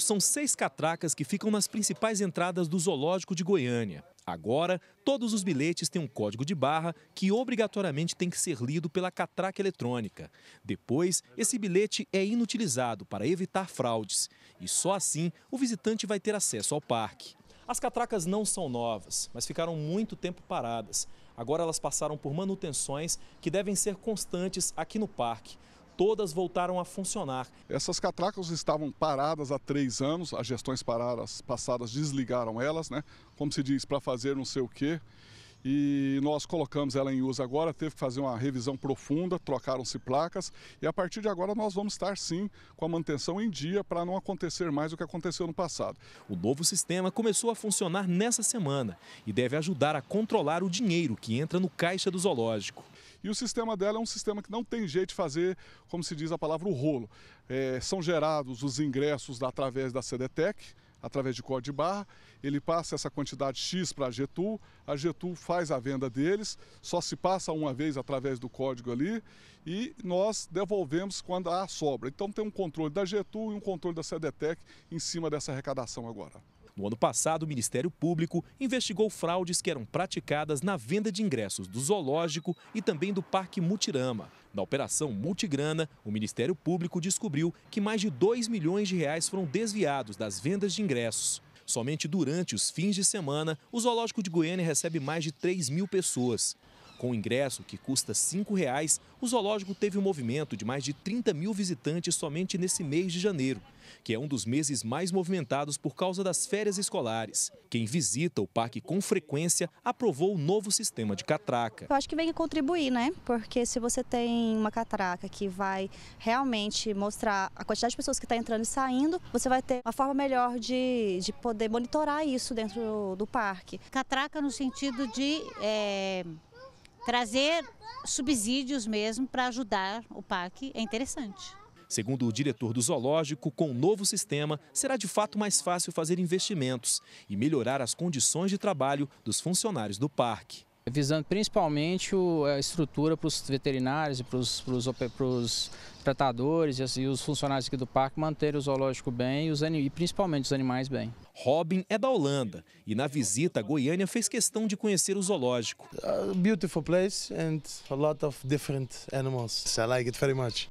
São seis catracas que ficam nas principais entradas do Zoológico de Goiânia. Agora, todos os bilhetes têm um código de barra que obrigatoriamente tem que ser lido pela catraca eletrônica. Depois, esse bilhete é inutilizado para evitar fraudes. E só assim o visitante vai ter acesso ao parque. As catracas não são novas, mas ficaram muito tempo paradas. Agora elas passaram por manutenções que devem ser constantes aqui no parque todas voltaram a funcionar. Essas catracas estavam paradas há três anos, as gestões paradas, passadas desligaram elas, né? Como se diz, para fazer não sei o quê. E nós colocamos ela em uso agora, teve que fazer uma revisão profunda, trocaram-se placas e a partir de agora nós vamos estar sim com a manutenção em dia para não acontecer mais o que aconteceu no passado. O novo sistema começou a funcionar nessa semana e deve ajudar a controlar o dinheiro que entra no caixa do zoológico. E o sistema dela é um sistema que não tem jeito de fazer, como se diz a palavra, o rolo. É, são gerados os ingressos através da CDTEC, através de código de barra, ele passa essa quantidade X para a Getul, a Getul faz a venda deles, só se passa uma vez através do código ali e nós devolvemos quando há sobra. Então tem um controle da Getul e um controle da CDTEC em cima dessa arrecadação agora. No ano passado, o Ministério Público investigou fraudes que eram praticadas na venda de ingressos do Zoológico e também do Parque Mutirama. Na operação Multigrana, o Ministério Público descobriu que mais de 2 milhões de reais foram desviados das vendas de ingressos. Somente durante os fins de semana, o Zoológico de Goiânia recebe mais de 3 mil pessoas. Com o ingresso, que custa R$ 5,00, o zoológico teve um movimento de mais de 30 mil visitantes somente nesse mês de janeiro, que é um dos meses mais movimentados por causa das férias escolares. Quem visita o parque com frequência aprovou o novo sistema de catraca. Eu acho que vem contribuir, né? Porque se você tem uma catraca que vai realmente mostrar a quantidade de pessoas que está entrando e saindo, você vai ter uma forma melhor de, de poder monitorar isso dentro do parque. Catraca no sentido de... É trazer subsídios mesmo para ajudar o parque é interessante. Segundo o diretor do zoológico, com o novo sistema, será de fato mais fácil fazer investimentos e melhorar as condições de trabalho dos funcionários do parque. Visando principalmente a estrutura para os veterinários e para os, para os, para os tratadores e os funcionários aqui do parque manter o zoológico bem e, os, e principalmente os animais bem. Robin é da Holanda e na visita a Goiânia fez questão de conhecer o zoológico. A beautiful place and a lot of different animals. I like it very much.